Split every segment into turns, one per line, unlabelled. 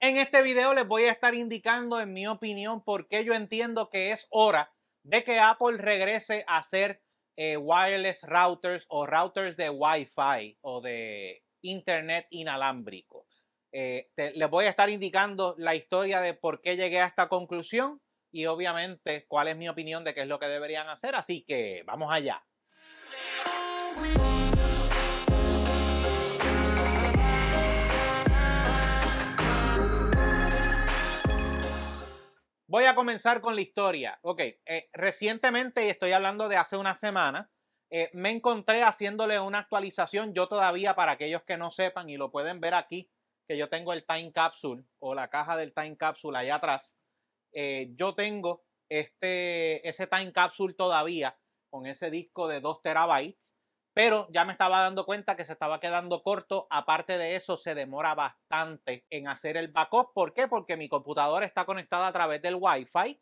En este video les voy a estar indicando, en mi opinión, por qué yo entiendo que es hora de que Apple regrese a hacer eh, wireless routers o routers de Wi-Fi o de Internet inalámbrico. Eh, les voy a estar indicando la historia de por qué llegué a esta conclusión y obviamente cuál es mi opinión de qué es lo que deberían hacer. Así que vamos allá. Voy a comenzar con la historia. Ok, eh, recientemente, y estoy hablando de hace una semana, eh, me encontré haciéndole una actualización. Yo todavía, para aquellos que no sepan y lo pueden ver aquí, que yo tengo el time capsule o la caja del time capsule allá atrás. Eh, yo tengo este, ese time capsule todavía con ese disco de 2 terabytes pero ya me estaba dando cuenta que se estaba quedando corto. Aparte de eso, se demora bastante en hacer el backup. ¿Por qué? Porque mi computadora está conectada a través del Wi-Fi.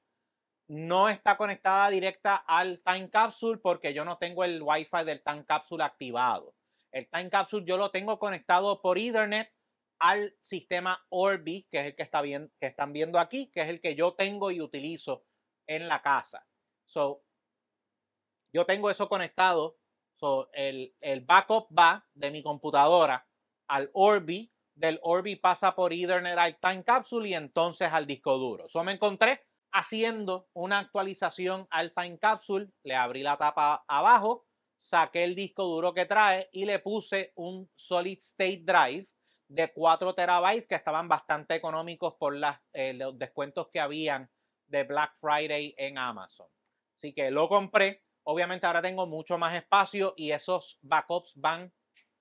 No está conectada directa al Time Capsule porque yo no tengo el Wi-Fi del Time Capsule activado. El Time Capsule yo lo tengo conectado por Ethernet al sistema Orbi, que es el que, está bien, que están viendo aquí, que es el que yo tengo y utilizo en la casa. So, yo tengo eso conectado So, el, el backup va de mi computadora al Orbi, del Orbi pasa por Ethernet al Time Capsule y entonces al disco duro. So, me encontré haciendo una actualización al Time Capsule, le abrí la tapa abajo, saqué el disco duro que trae y le puse un Solid State Drive de 4 terabytes que estaban bastante económicos por las, eh, los descuentos que habían de Black Friday en Amazon. Así que lo compré, Obviamente ahora tengo mucho más espacio y esos backups van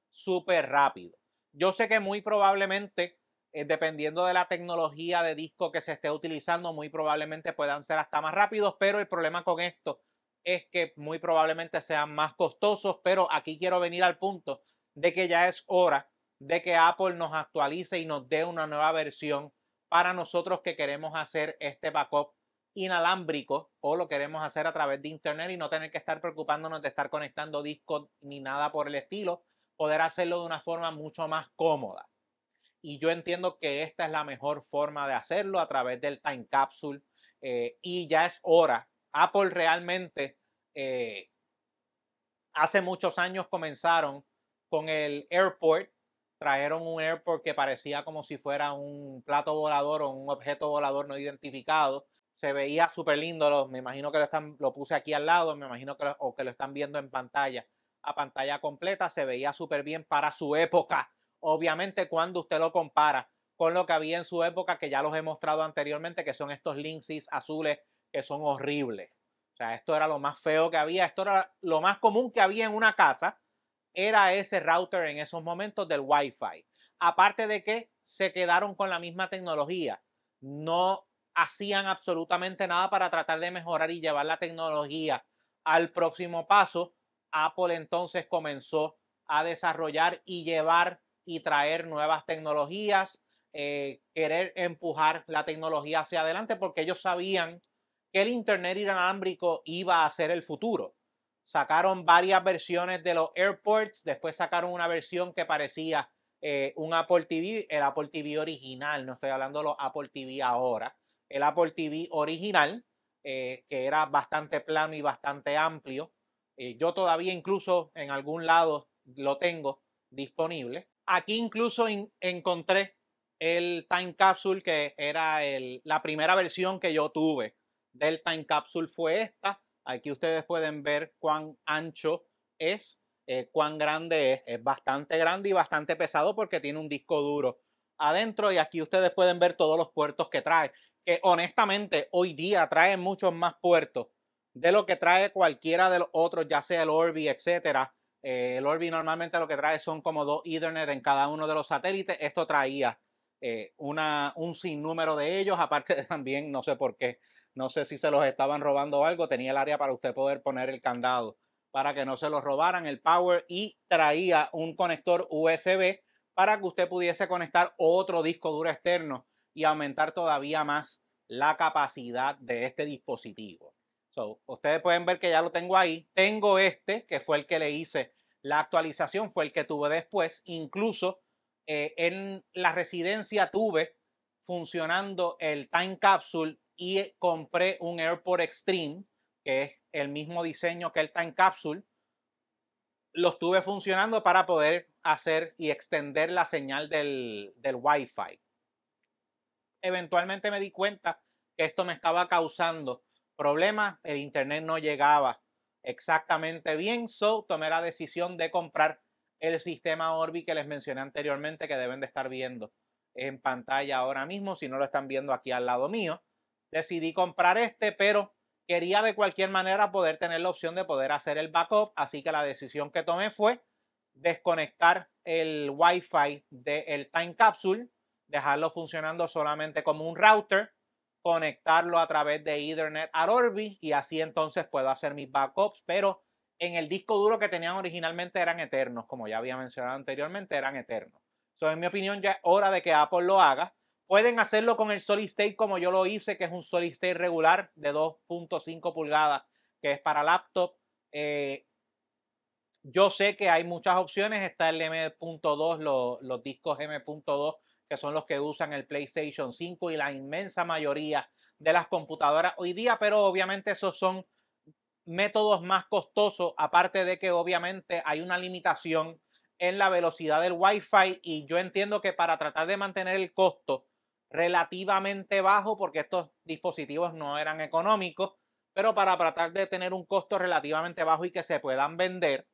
súper rápido. Yo sé que muy probablemente, eh, dependiendo de la tecnología de disco que se esté utilizando, muy probablemente puedan ser hasta más rápidos, pero el problema con esto es que muy probablemente sean más costosos, pero aquí quiero venir al punto de que ya es hora de que Apple nos actualice y nos dé una nueva versión para nosotros que queremos hacer este backup inalámbrico o lo queremos hacer a través de internet y no tener que estar preocupándonos de estar conectando discos ni nada por el estilo, poder hacerlo de una forma mucho más cómoda. Y yo entiendo que esta es la mejor forma de hacerlo a través del time capsule eh, y ya es hora. Apple realmente eh, hace muchos años comenzaron con el airport, trajeron un airport que parecía como si fuera un plato volador o un objeto volador no identificado se veía súper lindo, me imagino que lo, están, lo puse aquí al lado, me imagino que lo, o que lo están viendo en pantalla, a pantalla completa, se veía súper bien para su época, obviamente cuando usted lo compara con lo que había en su época, que ya los he mostrado anteriormente, que son estos Linksys azules que son horribles. O sea, esto era lo más feo que había, esto era lo más común que había en una casa, era ese router en esos momentos del Wi-Fi. Aparte de que se quedaron con la misma tecnología, no hacían absolutamente nada para tratar de mejorar y llevar la tecnología al próximo paso. Apple entonces comenzó a desarrollar y llevar y traer nuevas tecnologías, eh, querer empujar la tecnología hacia adelante porque ellos sabían que el Internet inalámbrico iba a ser el futuro. Sacaron varias versiones de los Airports, después sacaron una versión que parecía eh, un Apple TV, el Apple TV original, no estoy hablando de los Apple TV ahora el Apple TV original, eh, que era bastante plano y bastante amplio. Eh, yo todavía incluso en algún lado lo tengo disponible. Aquí incluso encontré el Time Capsule, que era la primera versión que yo tuve del Time Capsule fue esta. Aquí ustedes pueden ver cuán ancho es, eh, cuán grande es. Es bastante grande y bastante pesado porque tiene un disco duro adentro y aquí ustedes pueden ver todos los puertos que trae, que honestamente hoy día trae muchos más puertos de lo que trae cualquiera de los otros, ya sea el Orbi, etcétera. Eh, el Orbi normalmente lo que trae son como dos Ethernet en cada uno de los satélites. Esto traía eh, una, un sinnúmero de ellos, aparte de también, no sé por qué, no sé si se los estaban robando algo, tenía el área para usted poder poner el candado para que no se los robaran el power y traía un conector USB para que usted pudiese conectar otro disco duro externo y aumentar todavía más la capacidad de este dispositivo. So, ustedes pueden ver que ya lo tengo ahí. Tengo este, que fue el que le hice la actualización, fue el que tuve después. Incluso eh, en la residencia tuve funcionando el Time Capsule y compré un AirPort Extreme, que es el mismo diseño que el Time Capsule los tuve funcionando para poder hacer y extender la señal del, del Wi-Fi. Eventualmente me di cuenta que esto me estaba causando problemas, el internet no llegaba exactamente bien, so tomé la decisión de comprar el sistema Orbi que les mencioné anteriormente que deben de estar viendo en pantalla ahora mismo, si no lo están viendo aquí al lado mío. Decidí comprar este, pero Quería de cualquier manera poder tener la opción de poder hacer el backup, así que la decisión que tomé fue desconectar el Wi-Fi del Time Capsule, dejarlo funcionando solamente como un router, conectarlo a través de Ethernet a Orbi y así entonces puedo hacer mis backups, pero en el disco duro que tenían originalmente eran eternos, como ya había mencionado anteriormente, eran eternos. So, en mi opinión, ya es hora de que Apple lo haga. Pueden hacerlo con el solid state como yo lo hice, que es un solid state regular de 2.5 pulgadas, que es para laptop. Eh, yo sé que hay muchas opciones, está el M.2, los, los discos M.2, que son los que usan el PlayStation 5 y la inmensa mayoría de las computadoras hoy día, pero obviamente esos son métodos más costosos, aparte de que obviamente hay una limitación en la velocidad del Wi-Fi y yo entiendo que para tratar de mantener el costo relativamente bajo porque estos dispositivos no eran económicos, pero para tratar de tener un costo relativamente bajo y que se puedan vender,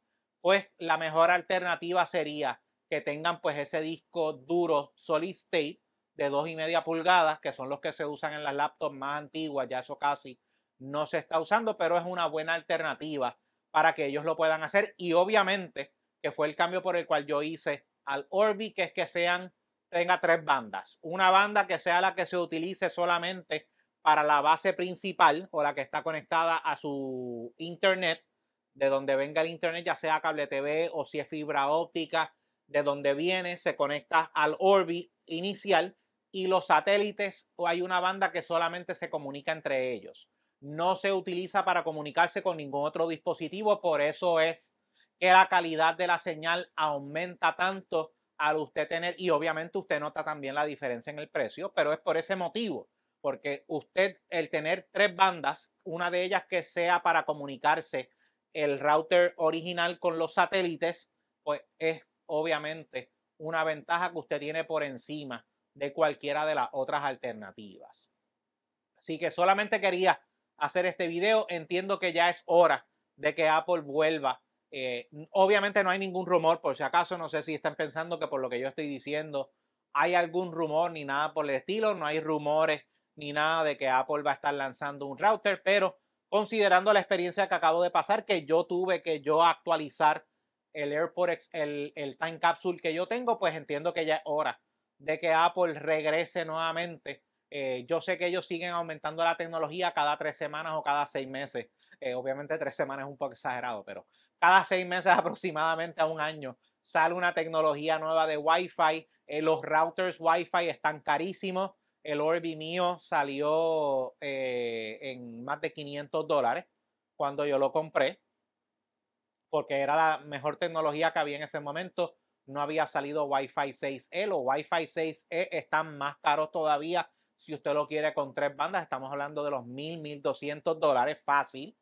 pues la mejor alternativa sería que tengan pues ese disco duro solid state de y media pulgadas, que son los que se usan en las laptops más antiguas, ya eso casi no se está usando, pero es una buena alternativa para que ellos lo puedan hacer y obviamente que fue el cambio por el cual yo hice al Orbi, que es que sean tenga tres bandas. Una banda que sea la que se utilice solamente para la base principal o la que está conectada a su internet, de donde venga el internet, ya sea cable TV o si es fibra óptica, de donde viene, se conecta al orbit inicial y los satélites o hay una banda que solamente se comunica entre ellos. No se utiliza para comunicarse con ningún otro dispositivo, por eso es que la calidad de la señal aumenta tanto al usted tener, y obviamente usted nota también la diferencia en el precio, pero es por ese motivo, porque usted el tener tres bandas, una de ellas que sea para comunicarse el router original con los satélites, pues es obviamente una ventaja que usted tiene por encima de cualquiera de las otras alternativas. Así que solamente quería hacer este video, entiendo que ya es hora de que Apple vuelva eh, obviamente no hay ningún rumor, por si acaso, no sé si están pensando que por lo que yo estoy diciendo hay algún rumor ni nada por el estilo, no hay rumores ni nada de que Apple va a estar lanzando un router, pero considerando la experiencia que acabo de pasar, que yo tuve que yo actualizar el AirPort, el, el Time Capsule que yo tengo, pues entiendo que ya es hora de que Apple regrese nuevamente. Eh, yo sé que ellos siguen aumentando la tecnología cada tres semanas o cada seis meses, eh, obviamente tres semanas es un poco exagerado, pero cada seis meses aproximadamente a un año sale una tecnología nueva de Wi-Fi. Eh, los routers Wi-Fi están carísimos. El Orbi mío salió eh, en más de 500 dólares cuando yo lo compré, porque era la mejor tecnología que había en ese momento. No había salido Wi-Fi 6E. Los Wi-Fi 6E están más caros todavía. Si usted lo quiere con tres bandas, estamos hablando de los 1000, 1200 dólares fácil.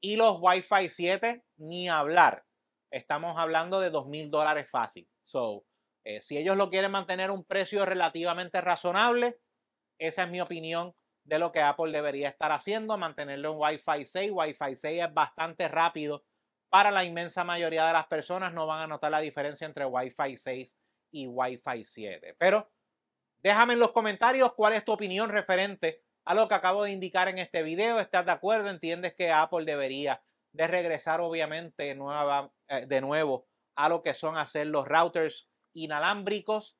Y los Wi-Fi 7, ni hablar. Estamos hablando de 2.000 dólares fácil. So, eh, si ellos lo quieren mantener a un precio relativamente razonable, esa es mi opinión de lo que Apple debería estar haciendo, mantenerlo en Wi-Fi 6. Wi-Fi 6 es bastante rápido. Para la inmensa mayoría de las personas no van a notar la diferencia entre Wi-Fi 6 y Wi-Fi 7. Pero déjame en los comentarios cuál es tu opinión referente a lo que acabo de indicar en este video. ¿Estás de acuerdo? ¿Entiendes que Apple debería de regresar obviamente eh, de nuevo a lo que son hacer los routers inalámbricos?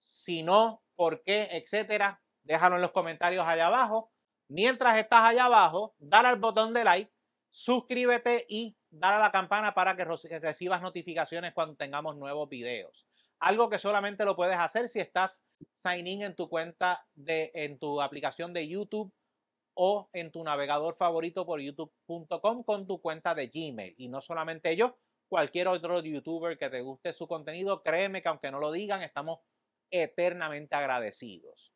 Si no, ¿por qué? Etcétera. Déjalo en los comentarios allá abajo. Mientras estás allá abajo, dale al botón de like, suscríbete y dale a la campana para que recibas notificaciones cuando tengamos nuevos videos. Algo que solamente lo puedes hacer si estás signing en tu cuenta de en tu aplicación de YouTube o en tu navegador favorito por youtube.com con tu cuenta de Gmail. Y no solamente yo, cualquier otro youtuber que te guste su contenido, créeme que aunque no lo digan, estamos eternamente agradecidos.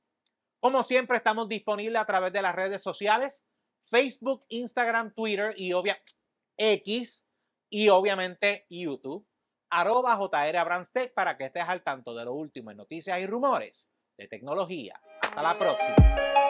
Como siempre, estamos disponibles a través de las redes sociales, Facebook, Instagram, Twitter y obvia X y obviamente YouTube arroba JR para que estés al tanto de lo último en noticias y rumores de tecnología. Hasta la próxima.